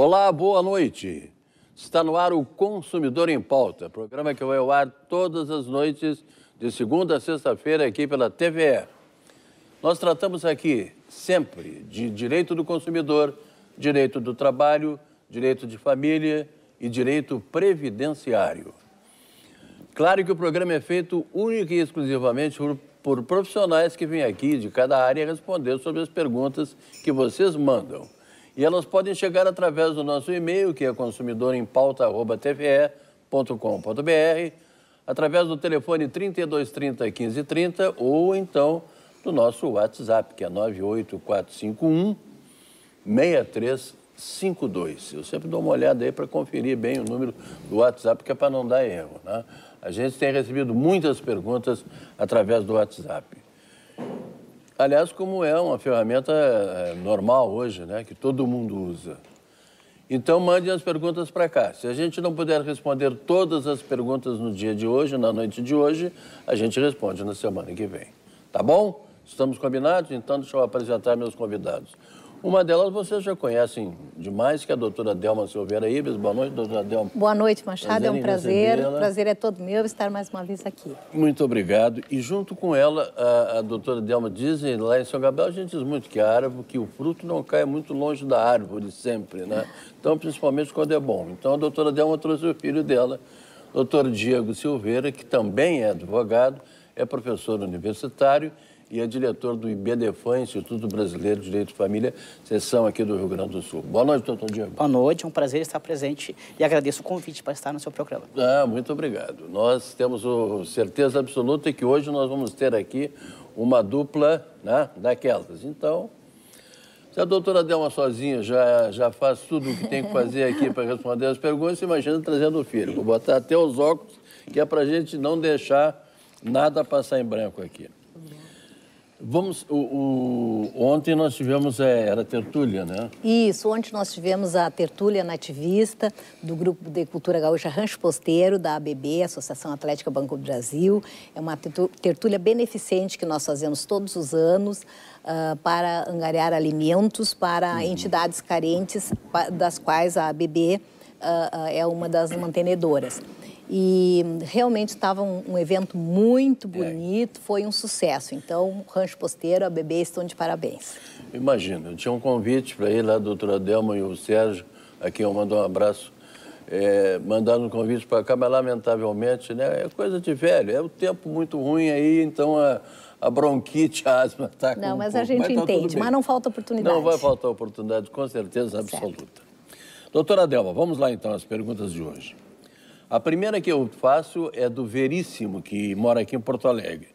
Olá, boa noite. Está no ar o Consumidor em Pauta, programa que vai ao ar todas as noites, de segunda a sexta-feira, aqui pela TVE. Nós tratamos aqui sempre de direito do consumidor, direito do trabalho, direito de família e direito previdenciário. Claro que o programa é feito única e exclusivamente por, por profissionais que vêm aqui de cada área responder sobre as perguntas que vocês mandam. E elas podem chegar através do nosso e-mail, que é consumidorempauta.tve.com.br, através do telefone 3230 1530 ou então do nosso WhatsApp, que é 98451 6352. Eu sempre dou uma olhada aí para conferir bem o número do WhatsApp, que é para não dar erro. Né? A gente tem recebido muitas perguntas através do WhatsApp. Aliás, como é uma ferramenta eh, normal hoje, né, que todo mundo usa. Então, mande as perguntas para cá. Se a gente não puder responder todas as perguntas no dia de hoje, na noite de hoje, a gente responde na semana que vem. Tá bom? Estamos combinados? Então, deixa eu apresentar meus convidados. Uma delas vocês já conhecem demais, que é a doutora Delma Silveira Ives. Boa noite, doutora Delma. Boa noite, Machado. Prazer é um prazer. O prazer é todo meu estar mais uma vez aqui. Muito obrigado. E junto com ela, a, a doutora Delma dizem lá em São Gabriel, a gente diz muito que a árvore, que o fruto não cai muito longe da árvore sempre, né? Então, principalmente quando é bom. Então, a doutora Delma trouxe o filho dela, doutor Diego Silveira, que também é advogado, é professor universitário e é diretor do IBDFAM, Instituto Brasileiro de Direito de Família, sessão aqui do Rio Grande do Sul. Boa noite, doutor Diego. Boa noite, é um prazer estar presente e agradeço o convite para estar no seu programa. Ah, muito obrigado. Nós temos certeza absoluta que hoje nós vamos ter aqui uma dupla né, daquelas. Então, se a doutora Delma sozinha já, já faz tudo o que tem que fazer aqui para responder as perguntas, imagina trazendo o filho. Vou botar até os óculos, que é para a gente não deixar nada passar em branco aqui. Vamos, o, o, ontem nós tivemos, é, era tertúlia, né? Isso, ontem nós tivemos a tertúlia nativista do Grupo de Cultura Gaúcha Rancho Posteiro, da ABB, Associação Atlética Banco do Brasil. É uma tertúlia beneficente que nós fazemos todos os anos uh, para angariar alimentos para uhum. entidades carentes, das quais a ABB uh, ah, uh, ah, é uma das mantenedoras. E realmente estava um, um, evento muito é. bonito, é. foi um sucesso. Então, Rancho Posteiro, a bebê estão de parabéns. Imagina, eu tinha um convite para ir lá, a doutora Delma e o Sérgio, a quem eu mando um abraço, é, mandaram um convite para cá, mas lamentavelmente, né, é coisa de velho, é o um tempo muito ruim aí, então a, a bronquite, a asma está com... Não, mas um a gente mas tá entende, mas não falta oportunidade. Não vai faltar oportunidade, com certeza tá absoluta. Certo. Doutora Delma, vamos lá então às perguntas de hoje. A primeira que eu faço é do Veríssimo, que mora aqui em Porto Alegre.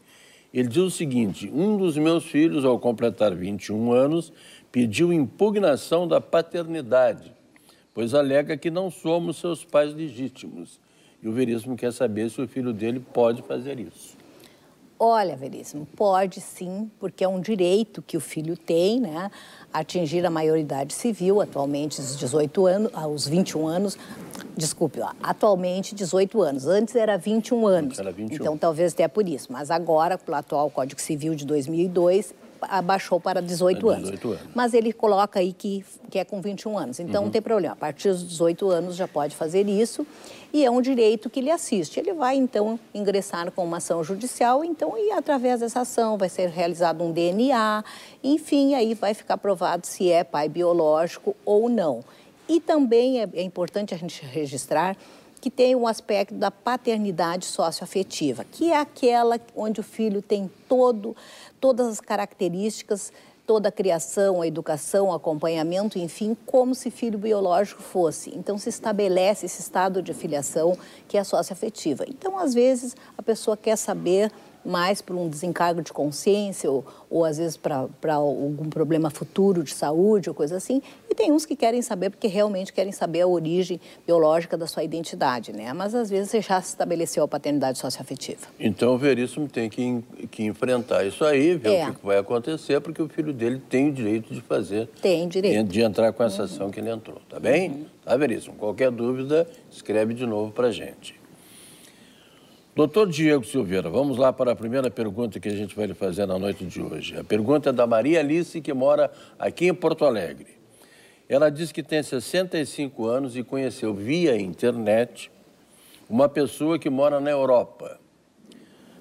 Ele diz o seguinte: um dos meus filhos, ao completar 21 anos, pediu impugnação da paternidade, pois alega que não somos seus pais legítimos. E o Veríssimo quer saber se o filho dele pode fazer isso. Olha, Veríssimo, pode sim, porque é um direito que o filho tem, né? Atingir a maioridade civil, atualmente os 18 anos, aos 21 anos, desculpe, atualmente 18 anos, antes era 21 anos. Era 21. Então talvez até por isso, mas agora, pelo atual Código Civil de 2002, abaixou para 18, 18 anos. anos. Mas ele coloca aí que, que é com 21 anos. Então, uhum. não tem problema. A partir dos 18 anos já pode fazer isso e é um direito que ele assiste. Ele vai, então, ingressar com uma ação judicial, então, e através dessa ação vai ser realizado um DNA, enfim, aí vai ficar provado se é pai biológico ou não. E também é, é importante a gente registrar que tem um aspecto da paternidade socioafetiva, que é aquela onde o filho tem todo, todas as características, toda a criação, a educação, o acompanhamento, enfim, como se filho biológico fosse. Então se estabelece esse estado de filiação que é socioafetiva. Então, às vezes, a pessoa quer saber mais por um desencargo de consciência ou, ou às vezes para algum problema futuro de saúde ou coisa assim. E tem uns que querem saber porque realmente querem saber a origem biológica da sua identidade, né? Mas às vezes você já estabeleceu a paternidade socioafetiva. Então o Veríssimo tem que, que enfrentar isso aí, ver é. o que vai acontecer, porque o filho dele tem o direito de fazer. Tem direito. De entrar com essa uhum. ação que ele entrou, tá bem? Uhum. Tá, Veríssimo? Qualquer dúvida, escreve de novo para gente. Doutor Diego Silveira, vamos lá para a primeira pergunta que a gente vai lhe fazer na noite de hoje. A pergunta é da Maria Alice, que mora aqui em Porto Alegre. Ela diz que tem 65 anos e conheceu via internet uma pessoa que mora na Europa.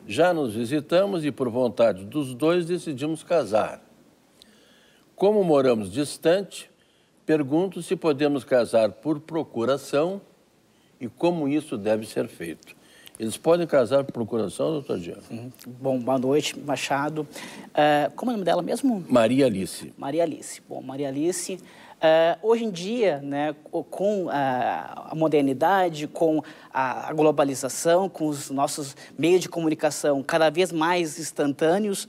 Já nos visitamos e, por vontade dos dois, decidimos casar. Como moramos distante, pergunto se podemos casar por procuração e como isso deve ser feito. Eles podem casar por procuração, doutor Diego? Bom, boa noite, Machado. Uh, como é o nome dela mesmo? Maria Alice. Maria Alice. Bom, Maria Alice, uh, hoje em dia, né, com uh, a modernidade, com a, a globalização, com os nossos meios de comunicação cada vez mais instantâneos,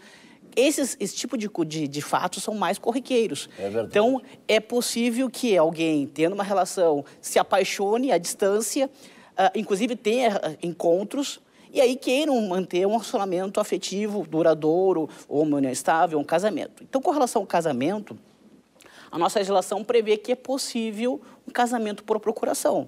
esses, esse tipo de, de, de, fatos são mais corriqueiros. É verdade. Então, é possível que alguém, tendo uma relação, se apaixone à distância ah, inclusive ter eh, encontros e aí queiram manter um relacionamento afetivo, duradouro, ou uma união estável, um casamento. Então, com relação ao casamento, a nossa legislação prevê que é possível um casamento por procuração.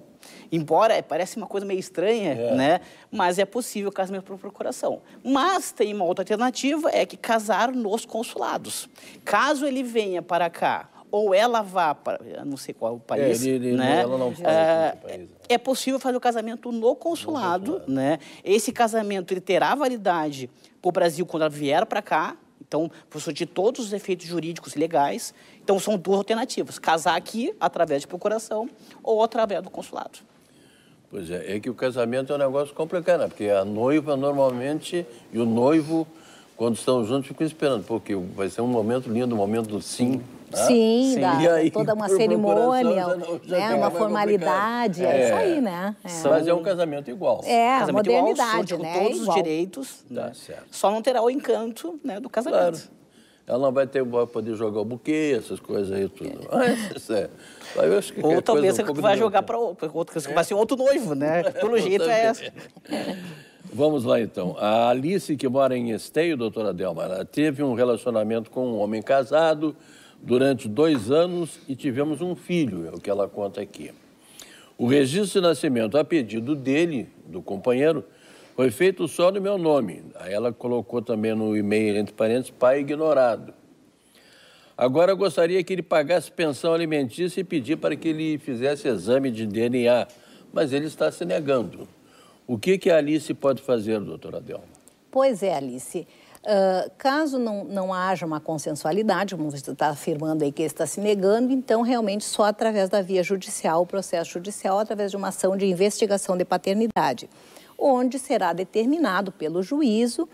Embora eh, pareça uma coisa meio estranha, é. né? Mas é possível casamento por procuração. Mas tem uma outra alternativa, é que casar nos consulados. Caso ele venha para cá ou ela vá para não sei qual o país, é, ele, ele, né? Ela não é, país. Né? É possível fazer o casamento no consulado, no consulado, né? Esse casamento ele terá validade para o Brasil quando ela vier para cá. Então, possui de todos os efeitos jurídicos e legais. Então, são duas alternativas: casar aqui através de procuração ou através do consulado. Pois é, é que o casamento é um negócio complicado, né? porque a noiva normalmente e o noivo, quando estão juntos, ficam esperando, porque vai ser um momento lindo, um momento do sim Sim, Sim. Dá, aí, toda uma cerimônia, já já né? uma formalidade. É. é. isso é. aí, né? É. Mas é um casamento igual. É, casamento modernidade, tipo, né, igual, né? Com todos é os direitos. Né? Só não terá o encanto né, do casamento. Claro. Ela não vai, ter, vai poder jogar o buquê, essas coisas aí tudo. É. Ah, é Mas, é. Ou talvez você vai jogar tá. para outro, é. vai ser outro noivo, né? Pelo jeito é essa. Vamos lá, então. A Alice, que mora em Esteio, doutora Delma, ela teve um relacionamento com um homem casado, durante dois anos e tivemos um filho, é o que ela conta aqui. O registro de nascimento a pedido dele, do companheiro, foi feito só no meu nome. Aí ela colocou também no e-mail, entre parênteses, pai ignorado. Agora eu gostaria que ele pagasse pensão alimentícia e pedir para que ele fizesse exame de DNA, mas ele está se negando. O que, que a Alice pode fazer, doutora Delma? Pois é, Alice. Uh, caso não, não haja uma consensualidade, como você está afirmando aí que está se negando, então realmente só através da via judicial, o processo judicial, através de uma ação de investigação de paternidade, onde será determinado pelo juízo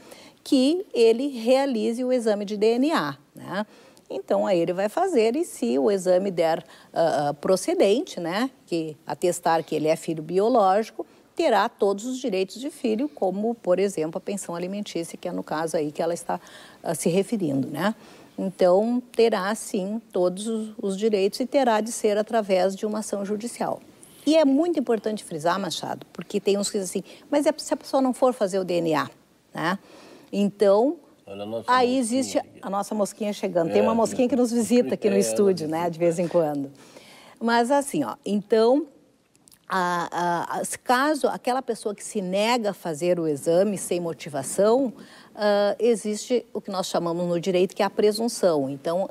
que ele realize o exame de DNA. Né? Então, aí ele vai fazer e se o exame der uh, procedente, né, que atestar que ele é filho biológico, terá todos os direitos de filho, como, por exemplo, a pensão alimentícia, que é no caso aí que ela está uh, se referindo, né? Então, terá sim todos os, os direitos e terá de ser através de uma ação judicial. E é muito importante frisar, Machado, porque tem uns que dizem assim, mas é se a pessoa não for fazer o DNA, né? Então, aí existe a nossa mosquinha chegando. É, tem uma mosquinha que nos visita aqui no é, estúdio, né, de vez em quando. Mas assim, ó, então a, a, caso aquela pessoa que se nega a fazer o exame sem motivação, uh, existe o que nós chamamos no direito que é a presunção. Então,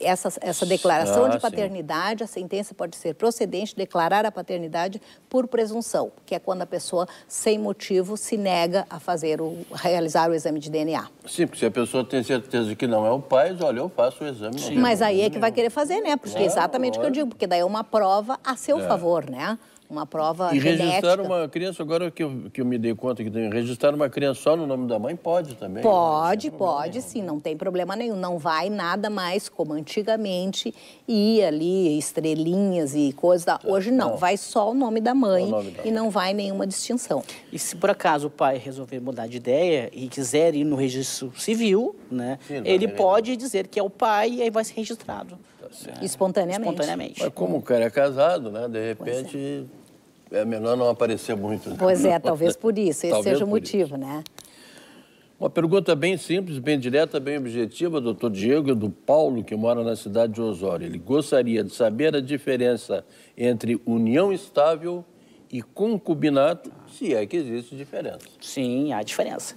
essa, essa ah, declaração ah, de paternidade, sim. a sentença pode ser procedente declarar a paternidade por presunção, que é quando a pessoa, sem motivo, se nega a fazer o, a realizar o exame de DNA. Sim, porque se a pessoa tem certeza que não é o pai, olha, eu faço o exame. Sim, mas aí é que vai querer fazer, né? Porque é exatamente o que eu digo, porque daí é uma prova a seu é. favor, né? uma prova E genética. registrar uma criança, agora que eu, que eu me dei conta que tem, registrar uma criança só no nome da mãe pode também? Né? Pode, pode sim, não tem problema nenhum. Não vai nada mais como antigamente ia ali estrelinhas e coisas. Tá, Hoje não, vai só o nome da mãe nome da e mãe. não vai nenhuma distinção. E se por acaso o pai resolver mudar de ideia e quiser ir no registro civil, né, sim, ele pode dizer que é o pai e aí vai ser registrado. Espontaneamente. Espontaneamente. Mas como o cara é casado, né? De repente é. é. melhor não aparecer muito. Né? Pois é, talvez por isso. Esse talvez seja o motivo, isso. né? Uma pergunta bem simples, bem direta, bem objetiva, doutor Diego, do Paulo, que mora na cidade de Osório. Ele gostaria de saber a diferença entre união estável e concubinato, se é que existe diferença. Sim, há diferença.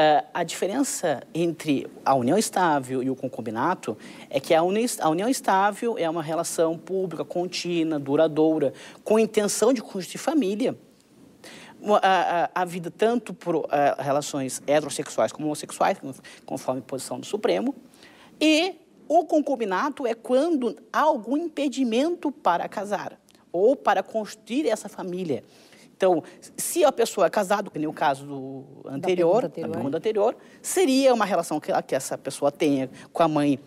Ah, a diferença entre a união estável e o concubinato é que a, a união estável é uma relação pública, contínua, duradoura, com intenção de construir família. A, a, a, vida tanto por a, ah, relações heterossexuais como homossexuais, conforme posição do Supremo, e o concubinato é quando há algum impedimento para casar ou para construir essa família. Então, se a pessoa é casada, que nem o caso do anterior, da pergunta anterior, da anterior seria uma relação que, que essa pessoa tenha com a mãe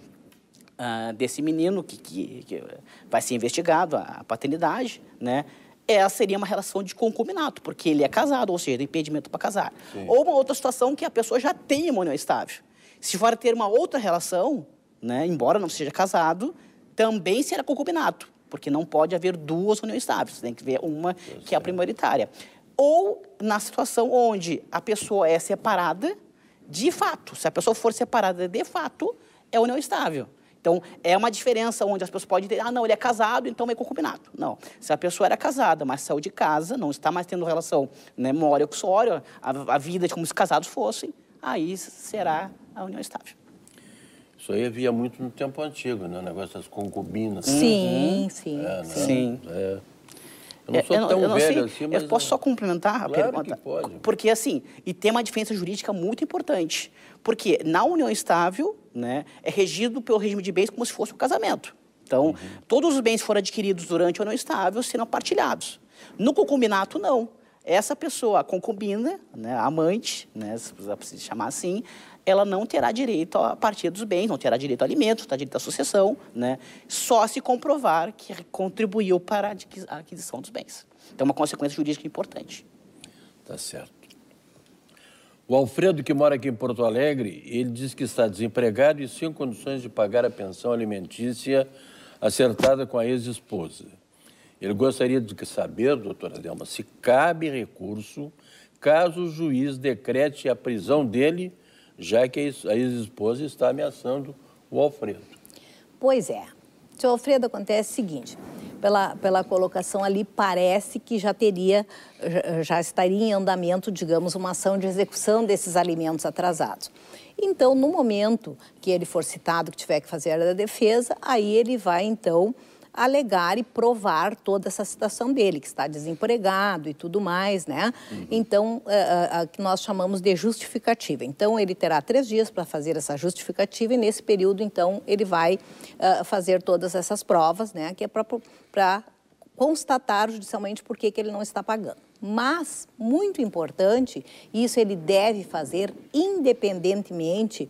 ah, desse menino, que, que, que, vai ser investigado, a paternidade, né? Essa seria uma relação de concubinato, porque ele é casado, ou seja, impedimento para casar. Sim. Ou uma outra situação que a pessoa já tem uma união estável. Se for ter uma outra relação, né, embora não seja casado, também será concubinato porque não pode haver duas uniões estáveis, tem que ver uma que é a é. prioritária. Ou na situação onde a pessoa é separada de fato, se a pessoa for separada de fato, é união estável. Então, é uma diferença onde as pessoas podem dizer, ah, não, ele é casado, então é concubinato. Não. Se a pessoa era casada, mas saiu de casa, não está mais tendo relação né, mora ou a, a vida de como se casados fossem, aí será a união estável. Isso aí havia muito no tempo antigo, né? O negócio das concubinas. Sim, uhum. sim. É, né? Sim. É. Eu não é, sou eu, tão eu não velho sei, assim, mas... Eu posso só complementar a claro pergunta? Que pode. Porque, assim, e tem uma diferença jurídica muito importante. Porque na união estável, né, é regido pelo regime de bens como se fosse um casamento. Então, uhum. todos os bens que foram adquiridos durante a união estável serão partilhados. No concubinato, não essa pessoa, a concubina, né, a amante, né, se precisa chamar assim, ela não terá direito à partir dos bens, não terá direito a alimento, terá direito à sucessão, né, só se comprovar que contribuiu para a aquisição dos bens. Então, é uma consequência jurídica importante. Tá certo. O Alfredo, que mora aqui em Porto Alegre, ele diz que está desempregado e sem condições de pagar a pensão alimentícia acertada com a ex-esposa. Ele gostaria de saber, doutora Delma, se cabe recurso caso o juiz decrete a prisão dele, já que a ex-esposa está ameaçando o Alfredo. Pois é. Seu Alfredo, acontece o seguinte, pela, pela colocação ali, parece que já teria, já estaria em andamento, digamos, uma ação de execução desses alimentos atrasados. Então, no momento que ele for citado, que tiver que fazer a defesa, aí ele vai, então, alegar e provar toda essa situação dele, que está desempregado e tudo mais, né? Uhum. Então, a, é, é, é, que nós chamamos de justificativa. Então, ele terá três dias para fazer essa justificativa e nesse período, então, ele vai fazer todas essas provas, né? Que é para constatar judicialmente por que, que ele não está pagando. Mas, muito importante, isso ele deve fazer independentemente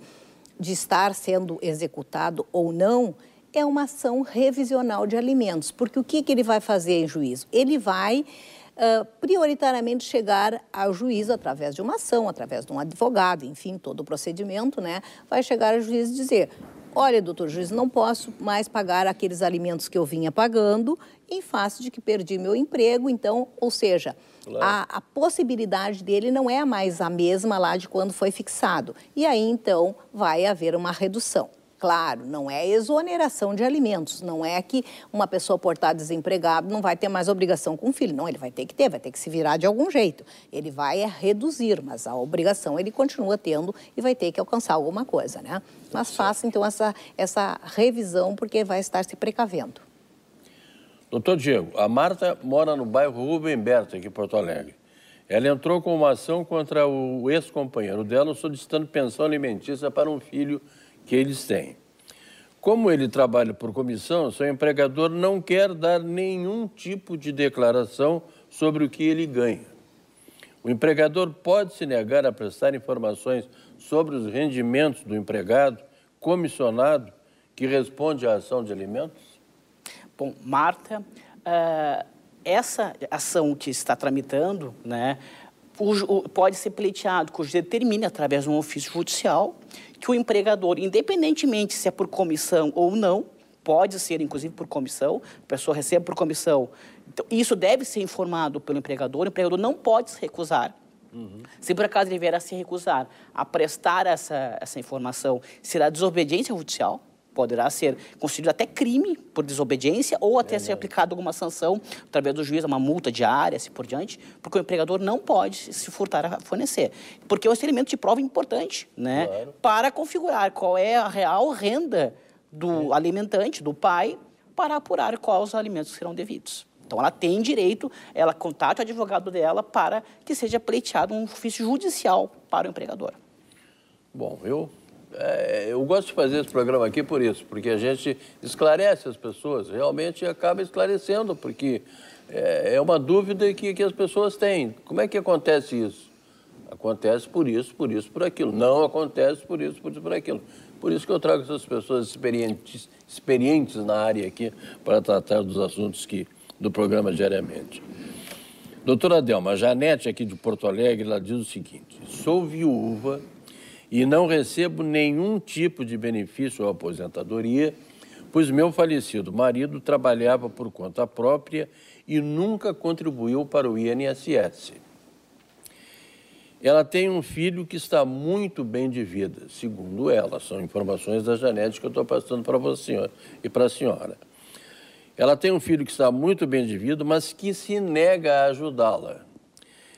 de estar sendo executado ou não, é uma ação revisional de alimentos, porque o que, que ele vai fazer em juízo? Ele vai uh, prioritariamente chegar ao juízo através de uma ação, através de um advogado, enfim, todo o procedimento, né? Vai chegar ao juiz e dizer: olha, doutor juiz, não posso mais pagar aqueles alimentos que eu vinha pagando em face de que perdi meu emprego, então, ou seja, a, a, possibilidade dele não é mais a mesma lá de quando foi fixado. E aí, então, vai haver uma redução. Claro, não é exoneração de alimentos, não é que uma pessoa portar desempregado não vai ter mais obrigação com o filho. Não, ele vai ter que ter, vai ter que se virar de algum jeito. Ele vai é, reduzir, mas a obrigação ele continua tendo e vai ter que alcançar alguma coisa, né? Mas faça então essa, essa revisão, porque vai estar se precavendo. Doutor Diego, a Marta mora no bairro Rubem Berto, aqui em Porto Alegre. Ela entrou com uma ação contra o ex-companheiro dela solicitando pensão alimentícia para um filho que eles têm. Como ele trabalha por comissão, seu empregador não quer dar nenhum tipo de declaração sobre o que ele ganha. O empregador pode se negar a prestar informações sobre os rendimentos do empregado comissionado que responde à ação de alimentos? Bom, Marta, uh, essa ação que está tramitando, né, pode ser pleiteado, cujo determine através de um ofício judicial que o empregador, independentemente se é por comissão ou não, pode ser inclusive por comissão, a pessoa recebe por comissão. Então, isso deve ser informado pelo empregador, o empregador não pode se recusar. Uhum. Se por acaso ele vier a se recusar a prestar essa, essa informação, será desobediência judicial, poderá ser considerado até crime por desobediência ou até é ser aplicada alguma sanção através do juiz, uma multa diária, assim por diante, porque o empregador não pode se furtar a fornecer. Porque é um elemento de prova importante, né? Claro. Para configurar qual é a real renda do é. alimentante, do pai, para apurar quais os alimentos serão devidos. Então, ela tem direito, ela contata o advogado dela para que seja pleiteado um ofício judicial para o empregador. Bom, eu é, eu gosto de fazer esse programa aqui por isso, porque a gente esclarece as pessoas, realmente acaba esclarecendo, porque é, é uma dúvida que, que as pessoas têm. Como é que acontece isso? Acontece por isso, por isso, por aquilo. Não acontece por isso, por isso, por aquilo. Por isso que eu trago essas pessoas experientes, experientes na área aqui para tratar dos assuntos que, do programa diariamente. Doutora Delma, a Janete aqui de Porto Alegre, ela diz o seguinte, sou viúva e não recebo nenhum tipo de benefício ou aposentadoria, pois meu falecido marido trabalhava por conta própria e nunca contribuiu para o INSS. Ela tem um filho que está muito bem de vida, segundo ela. São informações da Janete que eu estou passando para você e para a senhora. Ela tem um filho que está muito bem de vida, mas que se nega a ajudá-la.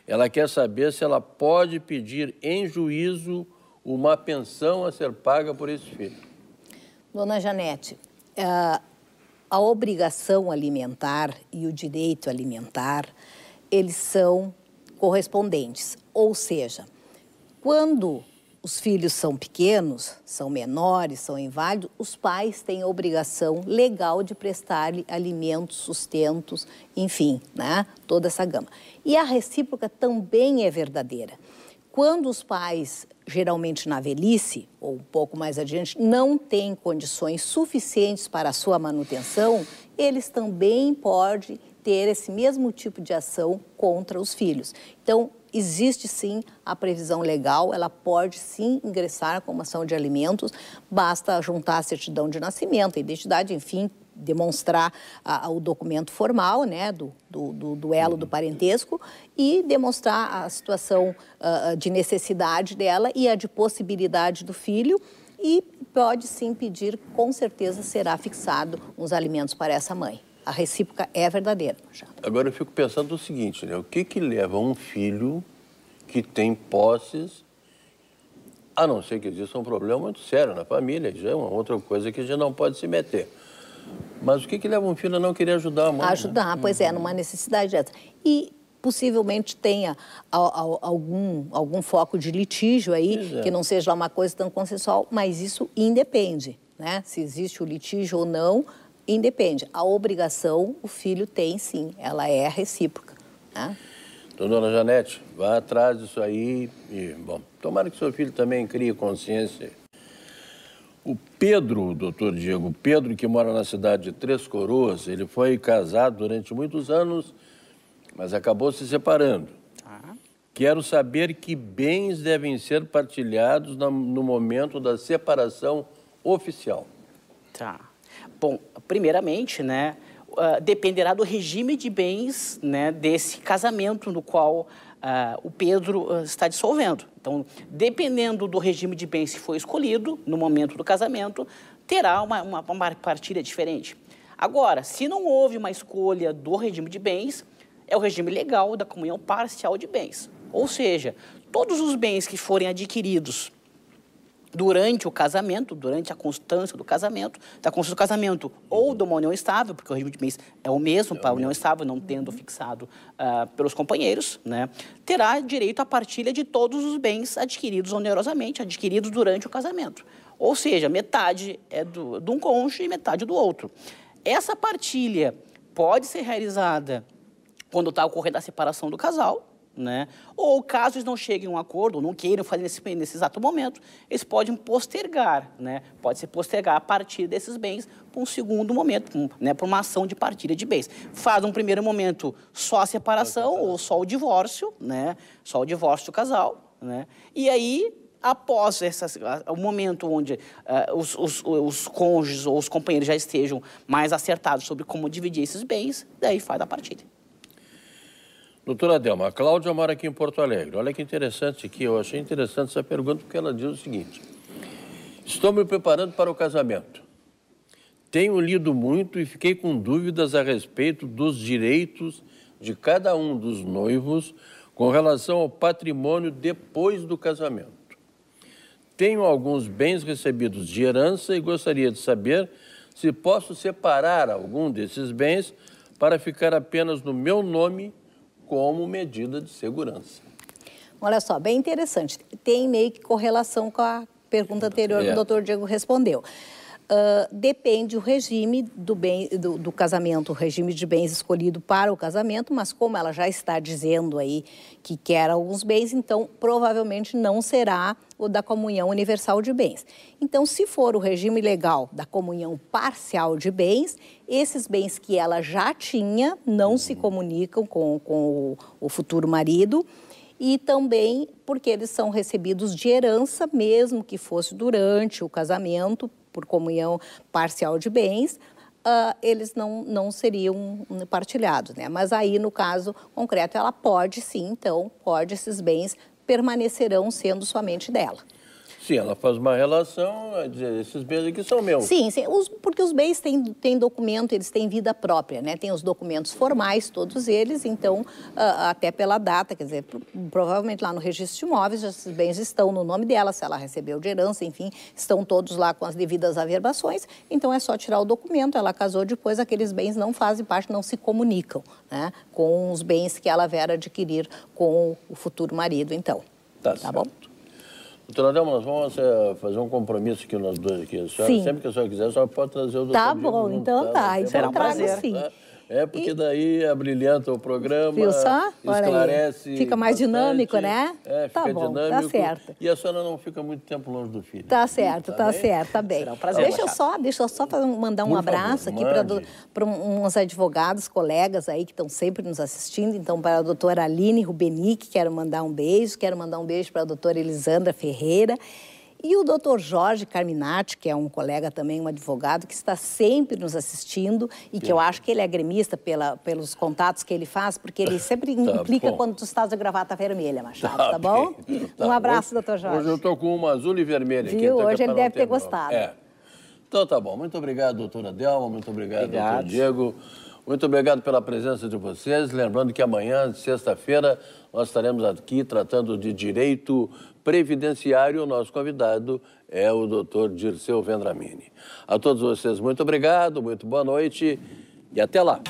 Ela quer saber se ela pode pedir em juízo uma pensão a ser paga por esse filho. Dona Janete, a, eh, a obrigação alimentar e o direito alimentar, eles são correspondentes. Ou seja, quando os filhos são pequenos, são menores, são inválidos, os pais têm a obrigação legal de prestar-lhe alimentos, sustentos, enfim, né? toda essa gama. E a recíproca também é verdadeira quando os pais, geralmente na velhice ou um pouco mais adiante, não têm condições suficientes para a sua manutenção, eles também podem ter esse mesmo tipo de ação contra os filhos. Então, existe sim a previsão legal, ela pode sim ingressar com uma ação de alimentos, basta juntar a certidão de nascimento, a identidade, enfim, demonstrar a, o documento formal, né, do, do, do duelo do parentesco e demonstrar a situação uh, de necessidade dela e a de possibilidade do filho e pode sim pedir, com certeza será fixado uns alimentos para essa mãe. A recíproca é verdadeira. Já. Agora eu fico pensando o seguinte, né? O que que leva um filho que tem posses, a não ser que exista um problema muito sério na família, já é uma outra coisa que a gente não pode se meter. Mas o que, que leva um filho a não querer ajudar a mãe? Né? Ajudar, né? pois é, numa necessidade dessa. E possivelmente tenha algum, algum foco de litígio aí, é. que não seja uma coisa tão consensual, mas isso independe, né? Se existe o litígio ou não, independe. A obrigação o filho tem sim, ela é recíproca. Né? Então, dona Janete, vá atrás disso aí e, bom, tomara que seu filho também crie consciência o Pedro, o doutor Diego Pedro, que mora na cidade de Três Coroas, ele foi casado durante muitos anos, mas acabou se separando. Tá. Quero saber que bens devem ser partilhados no momento da separação oficial. Tá. Bom, primeiramente, né, uh, dependerá do regime de bens né, desse casamento no qual uh, o Pedro uh, está dissolvendo. Então, dependendo do regime de bens que foi escolhido no momento do casamento, terá uma, uma, uma partilha diferente. Agora, se não houve uma escolha do regime de bens, é o regime legal da comunhão parcial de bens. Ou seja, todos os bens que forem adquiridos durante o casamento, durante a constância do casamento, da constância do casamento ou de uma união estável, porque o regime de bens é o mesmo é para a união estável, não tendo uhum. fixado uh, pelos companheiros, né, terá direito à partilha de todos os bens adquiridos onerosamente, adquiridos durante o casamento. Ou seja, metade é do, de um cônjuge e metade do outro. Essa partilha pode ser realizada quando está ocorrendo a separação do casal, né? Ou caso eles não cheguem a um acordo, ou não queiram fazer nesse, nesse exato momento, eles podem postergar, né? pode ser postergar a partir desses bens para um segundo momento, um, né? para uma ação de partilha de bens. Faz um primeiro momento só a separação ou só o divórcio, né? só o divórcio do casal, né? e aí após essas, o momento onde uh, os, os, os cônjuges ou os companheiros já estejam mais acertados sobre como dividir esses bens, daí faz a partilha. Doutora Delma, a Cláudia mora aqui em Porto Alegre. Olha que interessante aqui, eu achei interessante essa pergunta, porque ela diz o seguinte: Estou me preparando para o casamento. Tenho lido muito e fiquei com dúvidas a respeito dos direitos de cada um dos noivos com relação ao patrimônio depois do casamento. Tenho alguns bens recebidos de herança e gostaria de saber se posso separar algum desses bens para ficar apenas no meu nome como medida de segurança. Olha só, bem interessante. Tem meio que correlação com a pergunta anterior que o é. doutor Diego respondeu depende o regime do, bem, do, do, casamento, o regime de bens escolhido para o casamento, mas como ela já está dizendo aí que quer alguns bens, então provavelmente não será o da comunhão universal de bens. Então, se for o regime legal da comunhão parcial de bens, esses bens que ela já tinha não se uhum. comunicam com, com o, o futuro marido e também porque eles são recebidos de herança, mesmo que fosse durante o casamento, por comunhão parcial de bens, Uh, eles não, não seriam partilhados, né? Mas aí, no caso concreto, ela pode sim, então, pode, esses bens permanecerão sendo somente dela. Sim, ela faz uma relação, dizer, esses bens aqui são meus. Sim, sim os, porque os bens têm, têm documento, eles têm vida própria, né? Tem os documentos formais, todos eles, então, ah, até pela data, quer dizer, provavelmente lá no registro de imóveis, esses bens estão no nome dela, se ela recebeu de herança, enfim, estão todos lá com as devidas averbações, então é só tirar o documento, ela casou depois, aqueles bens não fazem parte, não se comunicam, né? Com os bens que ela vier adquirir com o futuro marido, então. Tá, tá bom? Doutora Adelma, nós vamos é, fazer um compromisso aqui nós dois aqui. A senhora, sim. sempre que a senhora quiser, a senhora pode trazer o doutor Tá bom, então tá. tá então eu trago sim. É. É, porque e... daí abrilhanta o programa, Viu só? esclarece. Aí. Fica mais bastante, dinâmico, né? É, tá bom, tá dinâmico, Tá certo. E a senhora não fica muito tempo longe do filho. Tá certo, tá, tá certo, tá bem. Será um prazer. Deixa eu só, deixa eu só mandar um Por abraço favor, aqui para uns advogados, colegas aí que estão sempre nos assistindo. Então, para a doutora Aline Rubenique, quero mandar um beijo. Quero mandar um beijo para a doutora Elisandra Ferreira. E o doutor Jorge Carminati, que é um colega também, um advogado, que está sempre nos assistindo e que eu acho que ele é gremista pela, pelos contatos que ele faz, porque ele sempre tá implica quando tu estás de gravata vermelha, Machado, tá, tá bom? Então tá um abraço, hoje, doutor Jorge. Hoje eu estou com uma azul e vermelha. Viu? Aqui, hoje é ele deve ter gostado. É. Então tá bom. Muito obrigado, doutora Delma. Muito obrigado, obrigado. doutor Diego. Muito obrigado pela presença de vocês. Lembrando que amanhã, sexta-feira, nós estaremos aqui tratando de direito previdenciário. O nosso convidado é o doutor Dirceu Vendramini. A todos vocês, muito obrigado, muito boa noite e até lá.